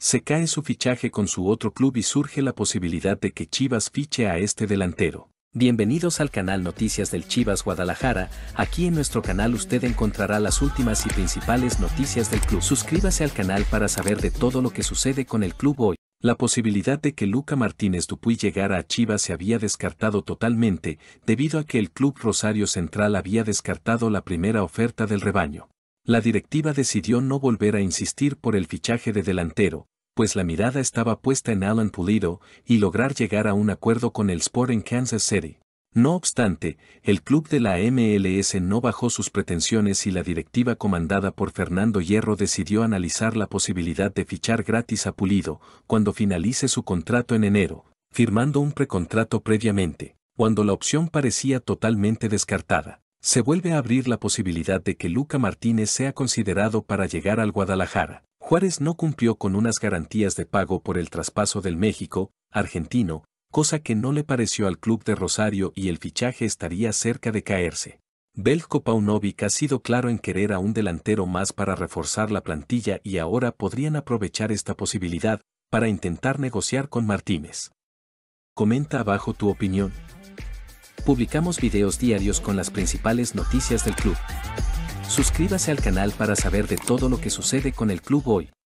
se cae su fichaje con su otro club y surge la posibilidad de que Chivas fiche a este delantero. Bienvenidos al canal Noticias del Chivas Guadalajara, aquí en nuestro canal usted encontrará las últimas y principales noticias del club. Suscríbase al canal para saber de todo lo que sucede con el club hoy. La posibilidad de que Luca Martínez Dupuy llegara a Chivas se había descartado totalmente, debido a que el club Rosario Central había descartado la primera oferta del rebaño la directiva decidió no volver a insistir por el fichaje de delantero, pues la mirada estaba puesta en Alan Pulido y lograr llegar a un acuerdo con el Sport en Kansas City. No obstante, el club de la MLS no bajó sus pretensiones y la directiva comandada por Fernando Hierro decidió analizar la posibilidad de fichar gratis a Pulido cuando finalice su contrato en enero, firmando un precontrato previamente, cuando la opción parecía totalmente descartada. Se vuelve a abrir la posibilidad de que Luca Martínez sea considerado para llegar al Guadalajara. Juárez no cumplió con unas garantías de pago por el traspaso del México, argentino, cosa que no le pareció al club de Rosario y el fichaje estaría cerca de caerse. Belko Paunovic ha sido claro en querer a un delantero más para reforzar la plantilla y ahora podrían aprovechar esta posibilidad para intentar negociar con Martínez. Comenta abajo tu opinión. Publicamos videos diarios con las principales noticias del club. Suscríbase al canal para saber de todo lo que sucede con el club hoy.